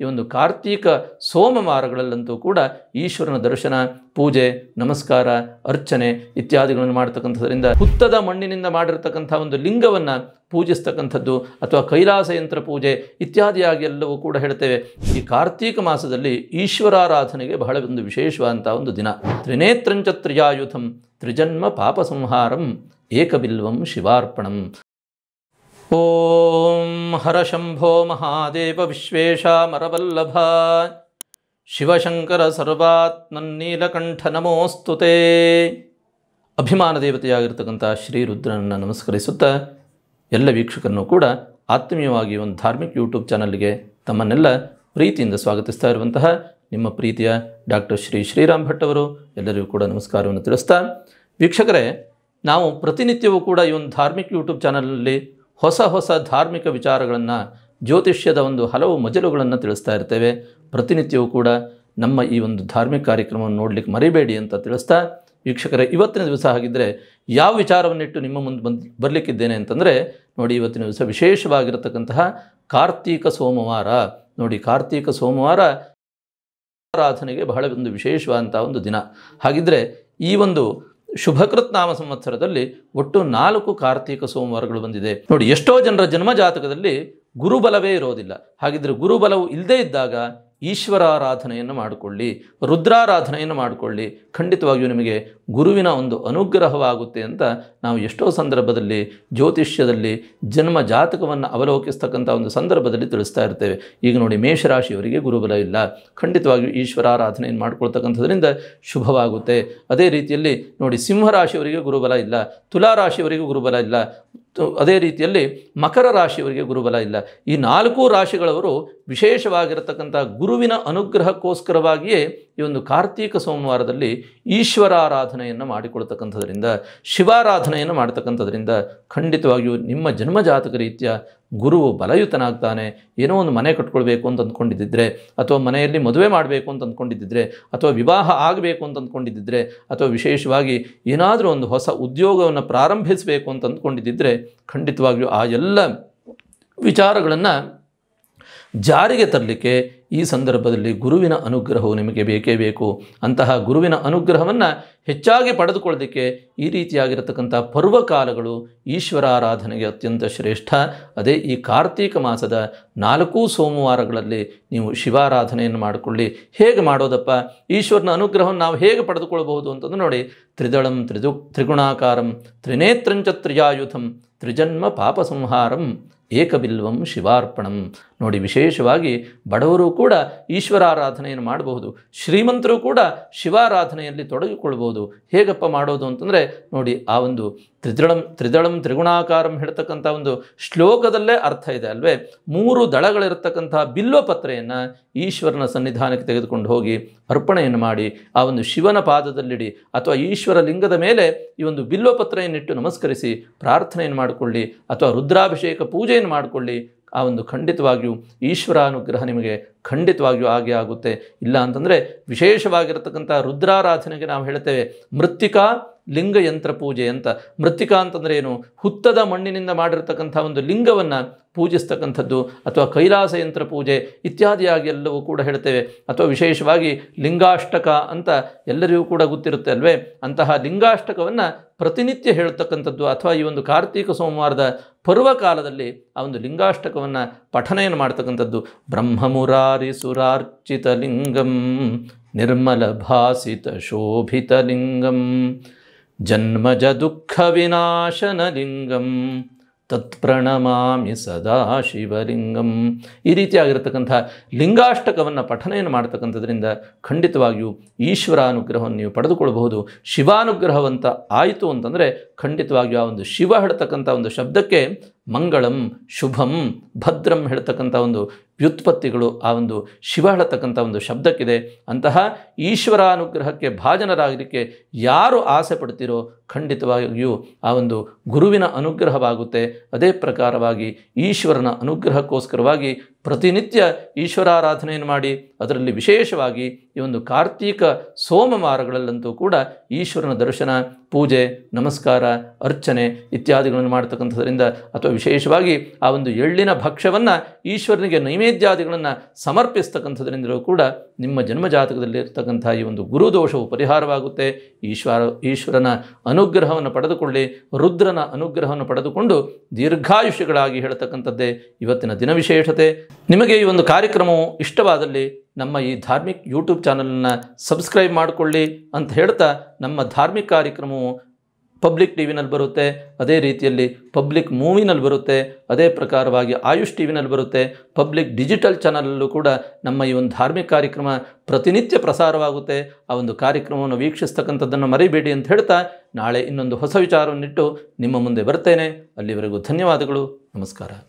ಈ ಒಂದು ಕಾರ್ತೀಕ ಸೋಮವಾರಗಳಲ್ಲಂತೂ ಕೂಡ ಈಶ್ವರನ ದರ್ಶನ ಪೂಜೆ ನಮಸ್ಕಾರ ಅರ್ಚನೆ ಇತ್ಯಾದಿಗಳನ್ನು ಮಾಡತಕ್ಕಂಥದ್ರಿಂದ ಹುತ್ತದ ಮಣ್ಣಿನಿಂದ ಮಾಡಿರತಕ್ಕಂಥ ಒಂದು ಲಿಂಗವನ್ನು ಪೂಜಿಸ್ತಕ್ಕಂಥದ್ದು ಅಥವಾ ಕೈಲಾಸ ಯಂತ್ರ ಪೂಜೆ ಇತ್ಯಾದಿಯಾಗಿ ಎಲ್ಲವೂ ಕೂಡ ಹೇಳ್ತೇವೆ ಈ ಕಾರ್ತೀಕ ಮಾಸದಲ್ಲಿ ಈಶ್ವರಾರಾಧನೆಗೆ ಬಹಳ ಒಂದು ವಿಶೇಷವಾದಂಥ ಒಂದು ದಿನ ತ್ರಿನೇತ್ರಂಚ ತ್ರಿಯಾಯುಧಂ ತ್ರಿಜನ್ಮ ಪಾಪ ಸಂಹಾರಂ ಏಕಬಿಲ್ವಂ ಶಿವಾರ್ಪಣಂ ಓಂ ಹರಶಂಭೋ ಮಹಾದೇವ ವಿಶ್ವೇಶ ಮರವಲ್ಲಭ ಶಿವಶಂಕರ ಸರ್ವಾತ್ಮನ್ ನೀಲಕಂಠ ನಮೋಸ್ತುತೇ ಅಭಿಮಾನ ದೇವತೆಯಾಗಿರ್ತಕ್ಕಂಥ ರುದ್ರನನ್ನು ನಮಸ್ಕರಿಸುತ್ತಾ ಎಲ್ಲ ವೀಕ್ಷಕರನ್ನು ಕೂಡ ಆತ್ಮೀಯವಾಗಿ ಒಂದು ಧಾರ್ಮಿಕ ಯೂಟ್ಯೂಬ್ ಚಾನಲ್ಗೆ ತಮ್ಮನ್ನೆಲ್ಲ ಪ್ರೀತಿಯಿಂದ ಸ್ವಾಗತಿಸ್ತಾ ಇರುವಂತಹ ನಿಮ್ಮ ಪ್ರೀತಿಯ ಡಾಕ್ಟರ್ ಶ್ರೀ ಶ್ರೀರಾಮ್ ಭಟ್ ಅವರು ಎಲ್ಲರಿಗೂ ಕೂಡ ನಮಸ್ಕಾರವನ್ನು ತಿಳಿಸ್ತಾ ವೀಕ್ಷಕರೇ ನಾವು ಪ್ರತಿನಿತ್ಯವೂ ಕೂಡ ಈ ಒಂದು ಧಾರ್ಮಿಕ ಯೂಟ್ಯೂಬ್ ಚಾನಲಲ್ಲಿ ಹೊಸ ಹೊಸ ಧಾರ್ಮಿಕ ವಿಚಾರಗಳನ್ನು ಜ್ಯೋತಿಷ್ಯದ ಒಂದು ಹಲವು ಮಜಲುಗಳನ್ನು ತಿಳಿಸ್ತಾ ಇರ್ತೇವೆ ಪ್ರತಿನಿತ್ಯವೂ ಕೂಡ ನಮ್ಮ ಈ ಒಂದು ಧಾರ್ಮಿಕ ಕಾರ್ಯಕ್ರಮವನ್ನು ನೋಡಲಿಕ್ಕೆ ಮರಿಬೇಡಿ ಅಂತ ತಿಳಿಸ್ತಾ ವೀಕ್ಷಕರೇ ಇವತ್ತಿನ ದಿವಸ ಹಾಗಿದ್ದರೆ ಯಾವ ವಿಚಾರವನ್ನಿಟ್ಟು ನಿಮ್ಮ ಮುಂದೆ ಬಂದು ಬರಲಿಕ್ಕಿದ್ದೇನೆ ಅಂತಂದರೆ ನೋಡಿ ಇವತ್ತಿನ ದಿವಸ ವಿಶೇಷವಾಗಿರತಕ್ಕಂತಹ ಕಾರ್ತೀಕ ಸೋಮವಾರ ನೋಡಿ ಕಾರ್ತೀಕ ಸೋಮವಾರ ಆರಾಧನೆಗೆ ಬಹಳ ಒಂದು ವಿಶೇಷವಾದಂಥ ಒಂದು ದಿನ ಹಾಗಿದ್ದರೆ ಈ ಒಂದು ಶುಭಕೃತ್ ನಾಮ ಸಂವತ್ಸರದಲ್ಲಿ ಒಟ್ಟು ನಾಲ್ಕು ಕಾರ್ತೀಕ ಸೋಮವಾರಗಳು ಬಂದಿದೆ ನೋಡಿ ಎಷ್ಟೋ ಜನರ ಜನ್ಮ ಜಾತಕದಲ್ಲಿ ಗುರುಬಲವೇ ಇರೋದಿಲ್ಲ ಹಾಗಿದ್ರೆ ಗುರುಬಲವು ಇಲ್ಲದೇ ಇದ್ದಾಗ ಈಶ್ವರಾರಾಧನೆಯನ್ನು ಮಾಡಿಕೊಳ್ಳಿ ರುದ್ರಾರಾಧನೆಯನ್ನು ಮಾಡಿಕೊಳ್ಳಿ ಖಂಡಿತವಾಗಿಯೂ ನಿಮಗೆ ಗುರುವಿನ ಒಂದು ಅನುಗ್ರಹವಾಗುತ್ತೆ ಅಂತ ನಾವು ಎಷ್ಟೋ ಸಂದರ್ಭದಲ್ಲಿ ಜ್ಯೋತಿಷ್ಯದಲ್ಲಿ ಜನ್ಮ ಜಾತಕವನ್ನು ಅವಲೋಕಿಸ್ತಕ್ಕಂಥ ಒಂದು ಸಂದರ್ಭದಲ್ಲಿ ತಿಳಿಸ್ತಾ ಇರ್ತೇವೆ ಈಗ ನೋಡಿ ಮೇಷರಾಶಿಯವರಿಗೆ ಗುರುಬಲ ಇಲ್ಲ ಖಂಡಿತವಾಗಿಯೂ ಈಶ್ವರಾರಾಧನೆಯನ್ನು ಮಾಡ್ಕೊಳ್ತಕ್ಕಂಥದ್ರಿಂದ ಶುಭವಾಗುತ್ತೆ ಅದೇ ರೀತಿಯಲ್ಲಿ ನೋಡಿ ಸಿಂಹರಾಶಿಯವರಿಗೆ ಗುರುಬಲ ಇಲ್ಲ ತುಲಾರಾಶಿಯವರಿಗೂ ಗುರುಬಲ ಇಲ್ಲ ಅದೇ ರೀತಿಯಲ್ಲಿ ಮಕರ ರಾಶಿಯವರಿಗೆ ಗುರುಬಲ ಇಲ್ಲ ಈ ನಾಲ್ಕು ರಾಶಿಗಳವರು ವಿಶೇಷವಾಗಿರತಕ್ಕಂಥ ಗುರುವಿನ ಅನುಗ್ರಹಕ್ಕೋಸ್ಕರವಾಗಿಯೇ ಈ ಒಂದು ಕಾರ್ತೀಕ ಸೋಮವಾರದಲ್ಲಿ ಈಶ್ವರಾರಾಧನೆಯನ್ನು ಮಾಡಿಕೊಳ್ತಕ್ಕಂಥದ್ರಿಂದ ಶಿವಾರಾಧನೆಯನ್ನು ಮಾಡ್ತಕ್ಕಂಥದ್ರಿಂದ ಖಂಡಿತವಾಗಿಯೂ ನಿಮ್ಮ ಜನ್ಮಜಾತಕ ರೀತಿಯ ಗುರುವು ಬಲಯುತನಾಗ್ತಾನೆ ಏನೋ ಒಂದು ಮನೆ ಕಟ್ಕೊಳ್ಬೇಕು ಅಂತ ಅಂದ್ಕೊಂಡಿದ್ದರೆ ಅಥವಾ ಮನೆಯಲ್ಲಿ ಮದುವೆ ಮಾಡಬೇಕು ಅಂತ ಅಂದ್ಕೊಂಡಿದ್ದಿದ್ರೆ ಅಥವಾ ವಿವಾಹ ಆಗಬೇಕು ಅಂತ ಅಂದ್ಕೊಂಡಿದ್ದರೆ ಅಥವಾ ವಿಶೇಷವಾಗಿ ಏನಾದರೂ ಒಂದು ಹೊಸ ಉದ್ಯೋಗವನ್ನು ಪ್ರಾರಂಭಿಸಬೇಕು ಅಂತ ಅಂದ್ಕೊಂಡಿದ್ದರೆ ಖಂಡಿತವಾಗಿಯೂ ಆ ಎಲ್ಲ ವಿಚಾರಗಳನ್ನು ಜಾರಿಗೆ ತರಲಿಕ್ಕೆ ಈ ಸಂದರ್ಭದಲ್ಲಿ ಗುರುವಿನ ಅನುಗ್ರಹವು ನಿಮಗೆ ಬೇಕೇ ಬೇಕು ಅಂತಹ ಗುರುವಿನ ಅನುಗ್ರಹವನ್ನು ಹೆಚ್ಚಾಗಿ ಪಡೆದುಕೊಳ್ಳಲಿಕ್ಕೆ ಈ ರೀತಿಯಾಗಿರತಕ್ಕಂಥ ಪರ್ವಕಾಲಗಳು ಈಶ್ವರಾರಾಧನೆಗೆ ಅತ್ಯಂತ ಶ್ರೇಷ್ಠ ಅದೇ ಈ ಕಾರ್ತೀಕ ಮಾಸದ ನಾಲ್ಕು ಸೋಮವಾರಗಳಲ್ಲಿ ನೀವು ಶಿವಾರಾಧನೆಯನ್ನು ಮಾಡಿಕೊಳ್ಳಿ ಹೇಗೆ ಮಾಡೋದಪ್ಪ ಈಶ್ವರನ ಅನುಗ್ರಹವನ್ನು ನಾವು ಹೇಗೆ ಪಡೆದುಕೊಳ್ಳಬಹುದು ಅಂತಂದು ನೋಡಿ ತ್ರಿದಳಂ ತ್ರಿದು ತ್ರಿಗುಣಾಕಾರಂ ತ್ರಿನೇತ್ರಂಚ ತ್ರಿಯಾಯುಧಂ ತ್ರಿಜನ್ಮ ಪಾಪ ಸಂಹಾರಂ ಏಕಬಿಲ್ವಂ ಶಿವಾರ್ಪಣಂ ನೋಡಿ ವಿಶೇಷವಾಗಿ ಬಡವರು ಕೂಡ ಈಶ್ವರಾರಾಧನೆಯನ್ನು ಮಾಡಬಹುದು ಶ್ರೀಮಂತರು ಕೂಡ ಶಿವಾರಾಧನೆಯಲ್ಲಿ ತೊಡಗಿಕೊಳ್ಬೋದು ಹೇಗಪ್ಪ ಮಾಡೋದು ಅಂತಂದರೆ ನೋಡಿ ಆ ಒಂದು ತ್ರಿದಳಂ ತ್ರಿದಳಂ ತ್ರಿಗುಣಾಕಾರಂ ಹೇಳ್ತಕ್ಕಂಥ ಒಂದು ಶ್ಲೋಕದಲ್ಲೇ ಅರ್ಥ ಇದೆ ಅಲ್ವೇ ಮೂರು ದಳಗಳಿರತಕ್ಕಂಥ ಬಿಲ್ವಪತ್ರೆಯನ್ನು ಈಶ್ವರನ ಸನ್ನಿಧಾನಕ್ಕೆ ತೆಗೆದುಕೊಂಡು ಹೋಗಿ ಅರ್ಪಣೆಯನ್ನು ಮಾಡಿ ಆ ಒಂದು ಶಿವನ ಪಾದದಲ್ಲಿಡಿ ಅಥವಾ ಈಶ್ವರ ಲಿಂಗದ ಮೇಲೆ ಈ ಒಂದು ಬಿಲ್ವಪತ್ರೆಯನ್ನಿಟ್ಟು ನಮಸ್ಕರಿಸಿ ಪ್ರಾರ್ಥನೆಯನ್ನು ಮಾಡಿಕೊಳ್ಳಿ ಅಥವಾ ರುದ್ರಾಭಿಷೇಕ ಪೂಜೆಯನ್ನು ಮಾಡಿಕೊಳ್ಳಿ ಆ ಒಂದು ಖಂಡಿತವಾಗಿಯೂ ಈಶ್ವರಾನುಗ್ರಹ ನಿಮಗೆ ಖಂಡಿತವಾಗಿಯೂ ಆಗೇ ಆಗುತ್ತೆ ಇಲ್ಲ ಅಂತಂದರೆ ವಿಶೇಷವಾಗಿರತಕ್ಕಂಥ ರುದ್ರಾರಾಧನೆಗೆ ನಾವು ಹೇಳ್ತೇವೆ ಮೃತ್ತಿಕಾ ಲಿಂಗಯಂತ್ರ ಪೂಜೆ ಅಂತ ಮೃತ್ತಿಕಾ ಅಂತಂದರೆ ಏನು ಹುತ್ತದ ಮಣ್ಣಿನಿಂದ ಮಾಡಿರ್ತಕ್ಕಂಥ ಒಂದು ಲಿಂಗವನ್ನು ಪೂಜಿಸ್ತಕ್ಕಂಥದ್ದು ಅಥವಾ ಕೈಲಾಸ ಯಂತ್ರ ಪೂಜೆ ಇತ್ಯಾದಿಯಾಗಿ ಎಲ್ಲವೂ ಕೂಡ ಹೇಳ್ತೇವೆ ಅಥವಾ ವಿಶೇಷವಾಗಿ ಲಿಂಗಾಷ್ಟಕ ಅಂತ ಎಲ್ಲರಿಗೂ ಕೂಡ ಗೊತ್ತಿರುತ್ತೆ ಅಲ್ವೇ ಅಂತಹ ಲಿಂಗಾಷ್ಟಕವನ್ನು ಪ್ರತಿನಿತ್ಯ ಹೇಳ್ತಕ್ಕಂಥದ್ದು ಅಥವಾ ಈ ಒಂದು ಕಾರ್ತೀಕ ಸೋಮವಾರದ ಪರ್ವಕಾಲದಲ್ಲಿ ಆ ಒಂದು ಲಿಂಗಾಷ್ಟಕವನ್ನು ಪಠನೆಯನ್ನು ಮಾಡ್ತಕ್ಕಂಥದ್ದು ಬ್ರಹ್ಮ ಸುರಾರ್ಚಿತ ಲಿಂಗಂ ನಿರ್ಮಲ ಭಾಸಿತ ಶೋಭಿತ ಲಿಂಗಂ ಜನ್ಮಜ ದುಃಖ ವಿನಾಶನ ಲಿಂಗಂ ತತ್ಪ್ರಣಮಾಮಿ ಸದಾ ಶಿವಲಿಂಗಂ ಈ ರೀತಿಯಾಗಿರತಕ್ಕಂಥ ಲಿಂಗಾಷ್ಟಕವನ್ನು ಪಠನೆಯನ್ನು ಮಾಡತಕ್ಕಂಥದ್ರಿಂದ ಖಂಡಿತವಾಗಿಯೂ ಈಶ್ವರ ಅನುಗ್ರಹವನ್ನು ನೀವು ಪಡೆದುಕೊಳ್ಳಬಹುದು ಶಿವಾನುಗ್ರಹವಂತ ಆಯಿತು ಅಂತಂದರೆ ಖಂಡಿತವಾಗಿಯೂ ಆ ಒಂದು ಶಿವ ಹೇಳ್ತಕ್ಕಂಥ ಒಂದು ಶಬ್ದಕ್ಕೆ ಮಂಗಳಂ ಶುಭಂ ಭದ್ರಂ ಹೇಳ್ತಕ್ಕಂಥ ಒಂದು ವ್ಯುತ್ಪತ್ತಿಗಳು ಆ ಒಂದು ಶಿವ ಹೇಳತಕ್ಕಂಥ ಒಂದು ಶಬ್ದಕ್ಕಿದೆ ಅಂತಹ ಈಶ್ವರ ಅನುಗ್ರಹಕ್ಕೆ ಭಾಜನರಾಗಲಿಕ್ಕೆ ಯಾರು ಆಸೆ ಪಡ್ತೀರೋ ಖಂಡಿತವಾಗಿಯೂ ಆ ಒಂದು ಗುರುವಿನ ಅನುಗ್ರಹವಾಗುತ್ತೆ ಅದೇ ಪ್ರಕಾರವಾಗಿ ಈಶ್ವರನ ಅನುಗ್ರಹಕ್ಕೋಸ್ಕರವಾಗಿ ಪ್ರತಿನಿತ್ಯ ಈಶ್ವರಾರಾಧನೆಯನ್ನು ಮಾಡಿ ಅದರಲ್ಲಿ ವಿಶೇಷವಾಗಿ ಈ ಒಂದು ಕಾರ್ತೀಕ ಸೋಮವಾರಗಳಲ್ಲಂತೂ ಕೂಡ ಈಶ್ವರನ ದರ್ಶನ ಪೂಜೆ ನಮಸ್ಕಾರ ಅರ್ಚನೆ ಇತ್ಯಾದಿಗಳನ್ನು ಮಾಡ್ತಕ್ಕಂಥದ್ರಿಂದ ಅಥವಾ ವಿಶೇಷವಾಗಿ ಆ ಒಂದು ಎಳ್ಳಿನ ಭಕ್ಷ್ಯವನ್ನು ಈಶ್ವರನಿಗೆ ನೈವೇದ್ಯಾದಿಗಳನ್ನು ಸಮರ್ಪಿಸ್ತಕ್ಕಂಥದ್ರಿಂದಲೂ ಕೂಡ ನಿಮ್ಮ ಜನ್ಮಜಾತಕದಲ್ಲಿ ಇರ್ತಕ್ಕಂಥ ಈ ಒಂದು ಗುರುದೋಷವು ಪರಿಹಾರವಾಗುತ್ತೆ ಈಶ್ವರ ಈಶ್ವರನ ಅನುಗ್ರಹವನ್ನು ಪಡೆದುಕೊಳ್ಳಿ ರುದ್ರನ ಅನುಗ್ರಹವನ್ನು ಪಡೆದುಕೊಂಡು ದೀರ್ಘಾಯುಷ್ಯಗಳಾಗಿ ಹೇಳ್ತಕ್ಕಂಥದ್ದೇ ಇವತ್ತಿನ ದಿನವಿಶೇಷತೆ ನಿಮಗೆ ಈ ಒಂದು ಕಾರ್ಯಕ್ರಮವು ಇಷ್ಟವಾದಲ್ಲಿ ನಮ್ಮ ಈ ಧಾರ್ಮಿಕ್ ಯೂಟ್ಯೂಬ್ ಚಾನಲನ್ನು ಸಬ್ಸ್ಕ್ರೈಬ್ ಮಾಡಿಕೊಳ್ಳಿ ಅಂತ ಹೇಳ್ತಾ ನಮ್ಮ ಧಾರ್ಮಿಕ ಕಾರ್ಯಕ್ರಮವು ಪಬ್ಲಿಕ್ ಟಿ ವಿನಲ್ಲಿ ಬರುತ್ತೆ ಅದೇ ರೀತಿಯಲ್ಲಿ ಪಬ್ಲಿಕ್ ಮೂವಿನಲ್ಲಿ ಬರುತ್ತೆ ಅದೇ ಪ್ರಕಾರವಾಗಿ ಆಯುಷ್ ಟಿ ವಿನಲ್ಲಿ ಬರುತ್ತೆ ಪಬ್ಲಿಕ್ ಡಿಜಿಟಲ್ ಚಾನಲಲ್ಲೂ ಕೂಡ ನಮ್ಮ ಈ ಒಂದು ಧಾರ್ಮಿಕ ಕಾರ್ಯಕ್ರಮ ಪ್ರತಿನಿತ್ಯ ಪ್ರಸಾರವಾಗುತ್ತೆ ಆ ಒಂದು ಕಾರ್ಯಕ್ರಮವನ್ನು ವೀಕ್ಷಿಸ್ತಕ್ಕಂಥದ್ದನ್ನು ಮರಿಬೇಡಿ ಅಂತ ಹೇಳ್ತಾ ನಾಳೆ ಇನ್ನೊಂದು ಹೊಸ ವಿಚಾರವನ್ನಿಟ್ಟು ನಿಮ್ಮ ಮುಂದೆ ಬರ್ತೇನೆ ಅಲ್ಲಿವರೆಗೂ ಧನ್ಯವಾದಗಳು ನಮಸ್ಕಾರ